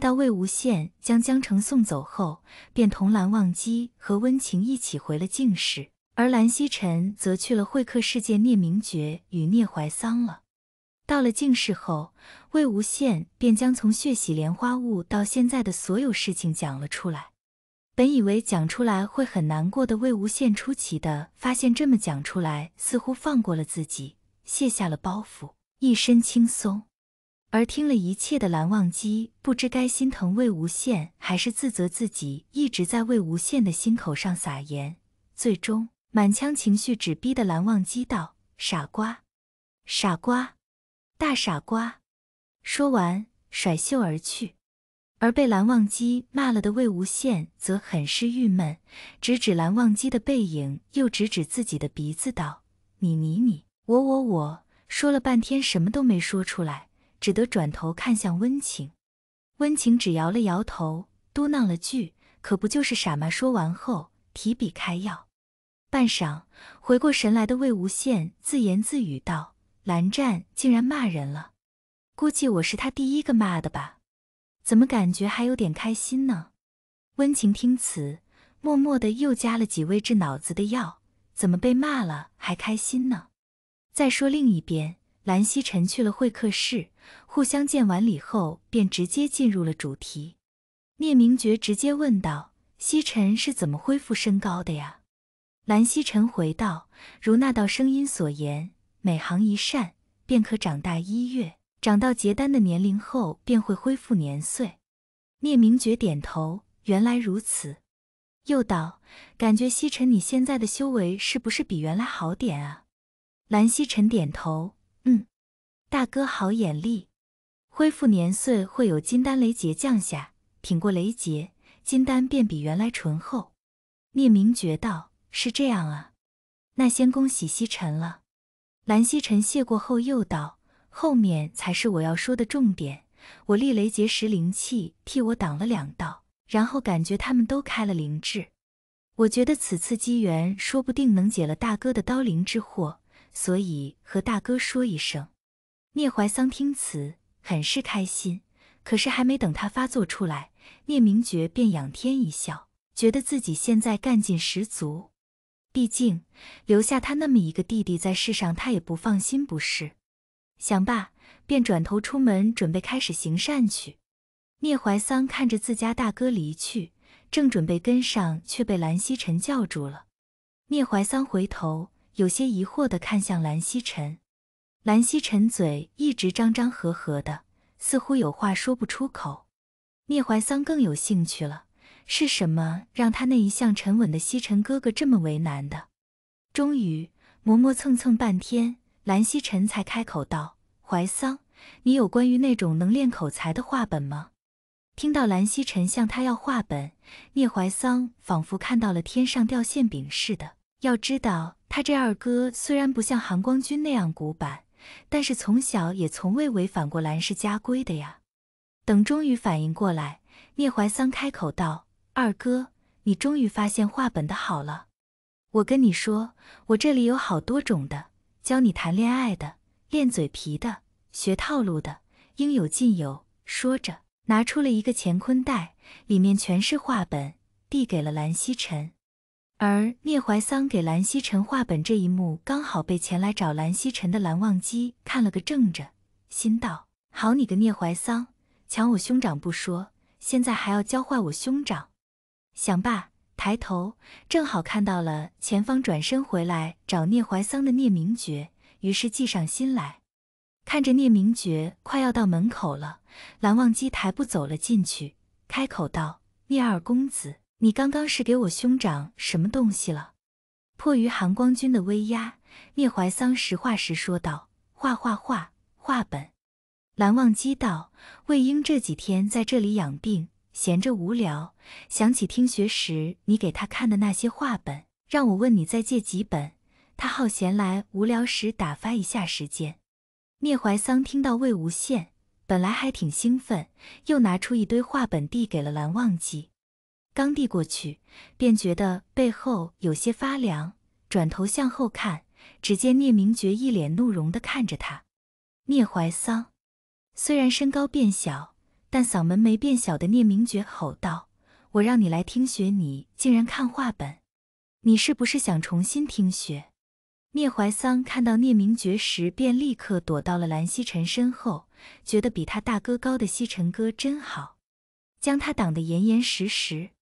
到魏无羡将江澄送走后，便同蓝忘机和温情一起回了静室，而蓝曦臣则去了会客室见聂明觉与聂怀桑了。到了静室后，魏无羡便将从血洗莲花坞到现在的所有事情讲了出来。本以为讲出来会很难过的魏无羡，出奇的发现这么讲出来似乎放过了自己，卸下了包袱，一身轻松。而听了一切的蓝忘机不知该心疼魏无羡还是自责自己一直在魏无羡的心口上撒盐，最终满腔情绪只逼的蓝忘机道：“傻瓜，傻瓜，大傻瓜！”说完甩袖而去。而被蓝忘机骂了的魏无羡则很是郁闷，指指蓝忘机的背影，又指指自己的鼻子道：“你你你，我我我，说了半天什么都没说出来。”只得转头看向温情，温情只摇了摇头，嘟囔了句：“可不就是傻吗？说完后，提笔开药。半晌，回过神来的魏无羡自言自语道：“蓝湛竟然骂人了，估计我是他第一个骂的吧？怎么感觉还有点开心呢？”温情听此，默默的又加了几味治脑子的药。怎么被骂了还开心呢？再说另一边。兰曦晨去了会客室，互相见完礼后，便直接进入了主题。聂明觉直接问道：“希晨是怎么恢复身高的呀？”兰曦晨回道：“如那道声音所言，每行一善，便可长大一月，长到结丹的年龄后，便会恢复年岁。”聂明觉点头：“原来如此。”又道：“感觉希晨，你现在的修为是不是比原来好点啊？”兰曦晨点头。嗯，大哥好眼力，恢复年岁会有金丹雷劫降下，挺过雷劫，金丹便比原来醇厚。聂明觉道：“是这样啊，那先恭喜西沉了。”蓝曦臣谢过后又道：“后面才是我要说的重点，我立雷劫时灵气替我挡了两道，然后感觉他们都开了灵智，我觉得此次机缘说不定能解了大哥的刀灵之祸。”所以和大哥说一声。聂怀桑听此，很是开心。可是还没等他发作出来，聂明觉便仰天一笑，觉得自己现在干劲十足。毕竟留下他那么一个弟弟在世上，他也不放心，不是？想罢，便转头出门，准备开始行善去。聂怀桑看着自家大哥离去，正准备跟上，却被蓝曦臣叫住了。聂怀桑回头。有些疑惑地看向蓝曦臣，蓝曦臣嘴一直张张合合的，似乎有话说不出口。聂怀桑更有兴趣了，是什么让他那一向沉稳的曦臣哥哥这么为难的？终于磨磨蹭蹭半天，蓝曦臣才开口道：“怀桑，你有关于那种能练口才的话本吗？”听到蓝曦臣向他要话本，聂怀桑仿佛看到了天上掉馅饼似的。要知道，他这二哥虽然不像韩光君那样古板，但是从小也从未违反过兰氏家规的呀。等终于反应过来，聂怀桑开口道：“二哥，你终于发现话本的好了。我跟你说，我这里有好多种的，教你谈恋爱的，练嘴皮的，学套路的，应有尽有。”说着，拿出了一个乾坤袋，里面全是话本，递给了蓝曦臣。而聂怀桑给兰曦臣画本这一幕，刚好被前来找兰曦臣的蓝忘机看了个正着，心道：“好你个聂怀桑，抢我兄长不说，现在还要教坏我兄长。”想罢，抬头正好看到了前方转身回来找聂怀桑的聂明珏，于是计上心来。看着聂明珏快要到门口了，蓝忘机抬步走了进去，开口道：“聂二公子。”你刚刚是给我兄长什么东西了？迫于韩光君的威压，聂怀桑实话实说道：“画画画画本。”蓝忘机道：“魏婴这几天在这里养病，闲着无聊，想起听学时你给他看的那些画本，让我问你再借几本，他好闲来无聊时打发一下时间。”聂怀桑听到魏无羡，本来还挺兴奋，又拿出一堆画本递给了蓝忘机。刚递过去，便觉得背后有些发凉，转头向后看，只见聂明觉一脸怒容地看着他。聂怀桑虽然身高变小，但嗓门没变小的聂明觉吼道：“我让你来听学你竟然看话本，你是不是想重新听学？”聂怀桑看到聂明觉时，便立刻躲到了蓝曦臣身后，觉得比他大哥高的曦臣哥真好，将他挡得严严实实。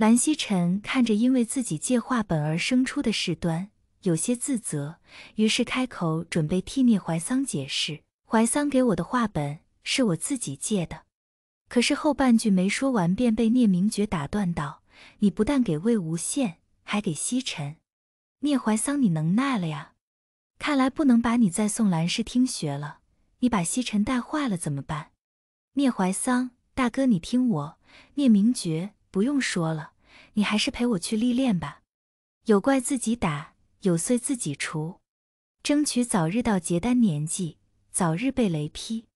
蓝曦臣看着因为自己借画本而生出的事端，有些自责，于是开口准备替聂怀桑解释：“怀桑给我的画本是我自己借的。”可是后半句没说完，便被聂明觉打断道：“你不但给魏无羡，还给曦臣。聂怀桑，你能耐了呀？看来不能把你再送蓝氏听学了。你把曦臣带坏了怎么办？”聂怀桑，大哥，你听我，聂明觉。不用说了，你还是陪我去历练吧。有怪自己打，有罪自己除，争取早日到结丹年纪，早日被雷劈，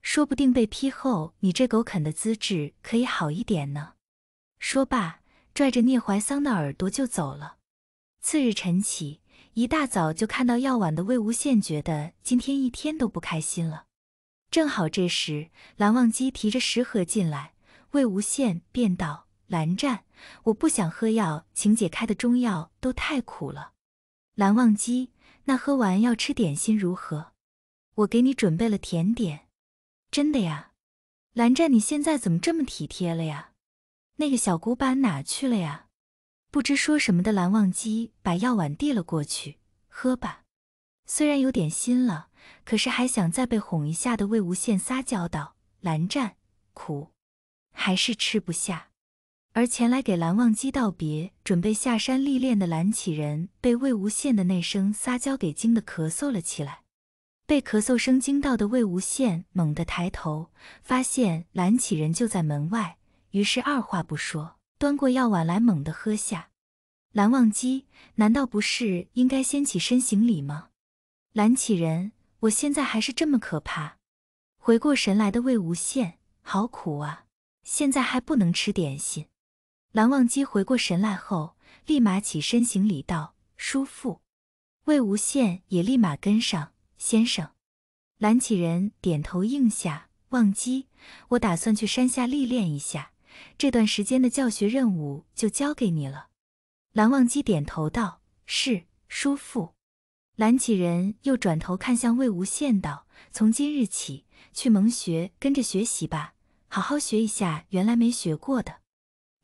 说不定被劈后你这狗啃的资质可以好一点呢。说罢，拽着聂怀桑的耳朵就走了。次日晨起，一大早就看到药碗的魏无羡觉得今天一天都不开心了。正好这时蓝忘机提着食盒进来，魏无羡便道。蓝湛，我不想喝药，请姐开的中药都太苦了。蓝忘机，那喝完要吃点心如何？我给你准备了甜点，真的呀。蓝湛，你现在怎么这么体贴了呀？那个小古板哪去了呀？不知说什么的蓝忘机把药碗递了过去，喝吧。虽然有点心了，可是还想再被哄一下的魏无羡撒娇道：“蓝湛，苦，还是吃不下。”而前来给蓝忘机道别、准备下山历练的蓝启人，被魏无羡的那声撒娇给惊得咳嗽了起来。被咳嗽声惊到的魏无羡猛地抬头，发现蓝启人就在门外，于是二话不说，端过药碗来猛地喝下。蓝忘机，难道不是应该先起身行礼吗？蓝启人，我现在还是这么可怕。回过神来的魏无羡，好苦啊！现在还不能吃点心。蓝忘机回过神来后，立马起身行礼道：“叔父。”魏无羡也立马跟上：“先生。”蓝启仁点头应下：“忘机，我打算去山下历练一下，这段时间的教学任务就交给你了。”蓝忘机点头道：“是，叔父。”蓝启仁又转头看向魏无羡道：“从今日起，去蒙学跟着学习吧，好好学一下原来没学过的。”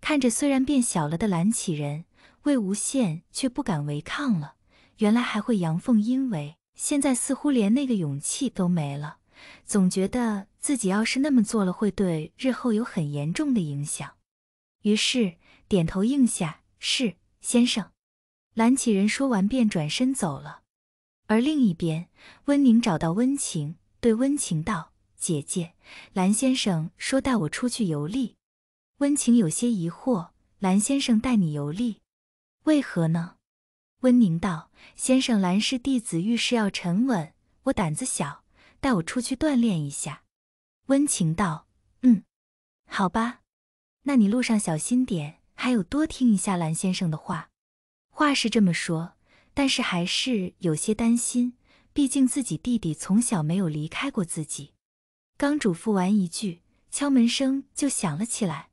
看着虽然变小了的蓝启仁，魏无羡却不敢违抗了。原来还会阳奉阴违，现在似乎连那个勇气都没了，总觉得自己要是那么做了，会对日后有很严重的影响。于是点头应下：“是先生。”蓝启仁说完便转身走了。而另一边，温宁找到温情，对温情道：“姐姐，蓝先生说带我出去游历。”温情有些疑惑：“蓝先生带你游历，为何呢？”温宁道：“先生，蓝氏弟子遇事要沉稳，我胆子小，带我出去锻炼一下。”温情道：“嗯，好吧，那你路上小心点，还有多听一下蓝先生的话。”话是这么说，但是还是有些担心，毕竟自己弟弟从小没有离开过自己。刚嘱咐完一句，敲门声就响了起来。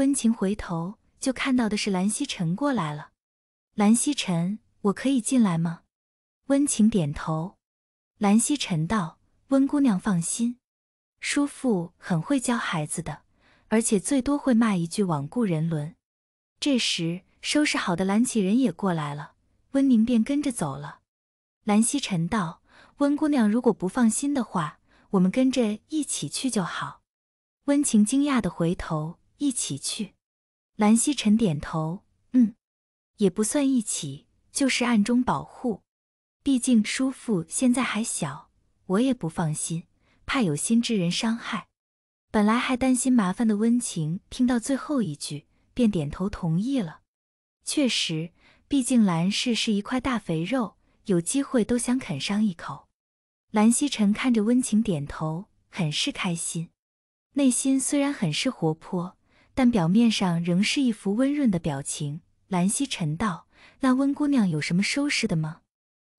温情回头就看到的是蓝曦臣过来了。蓝曦臣，我可以进来吗？温情点头。蓝曦臣道：“温姑娘放心，叔父很会教孩子的，而且最多会骂一句‘罔顾人伦’。”这时，收拾好的蓝启仁也过来了，温宁便跟着走了。蓝曦臣道：“温姑娘如果不放心的话，我们跟着一起去就好。”温情惊讶的回头。一起去，蓝曦臣点头，嗯，也不算一起，就是暗中保护。毕竟叔父现在还小，我也不放心，怕有心之人伤害。本来还担心麻烦的温情，听到最后一句，便点头同意了。确实，毕竟蓝氏是一块大肥肉，有机会都想啃上一口。蓝曦臣看着温情点头，很是开心。内心虽然很是活泼。但表面上仍是一副温润的表情。兰溪沉道：“那温姑娘有什么收拾的吗？”“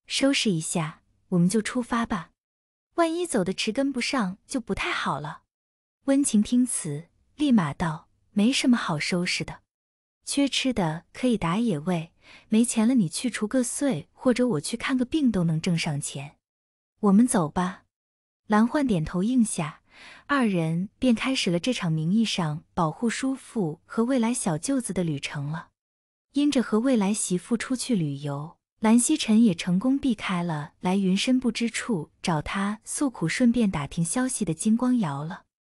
收拾一下，我们就出发吧。万一走的迟跟不上，就不太好了。”温情听此，立马道：“没什么好收拾的，缺吃的可以打野味，没钱了你去除个税，或者我去看个病都能挣上钱。我们走吧。”兰焕点头应下。二人便开始了这场名义上保护叔父和未来小舅子的旅程了。因着和未来媳妇出去旅游，蓝曦臣也成功避开了来云深不知处找他诉苦、顺便打听消息的金光瑶了。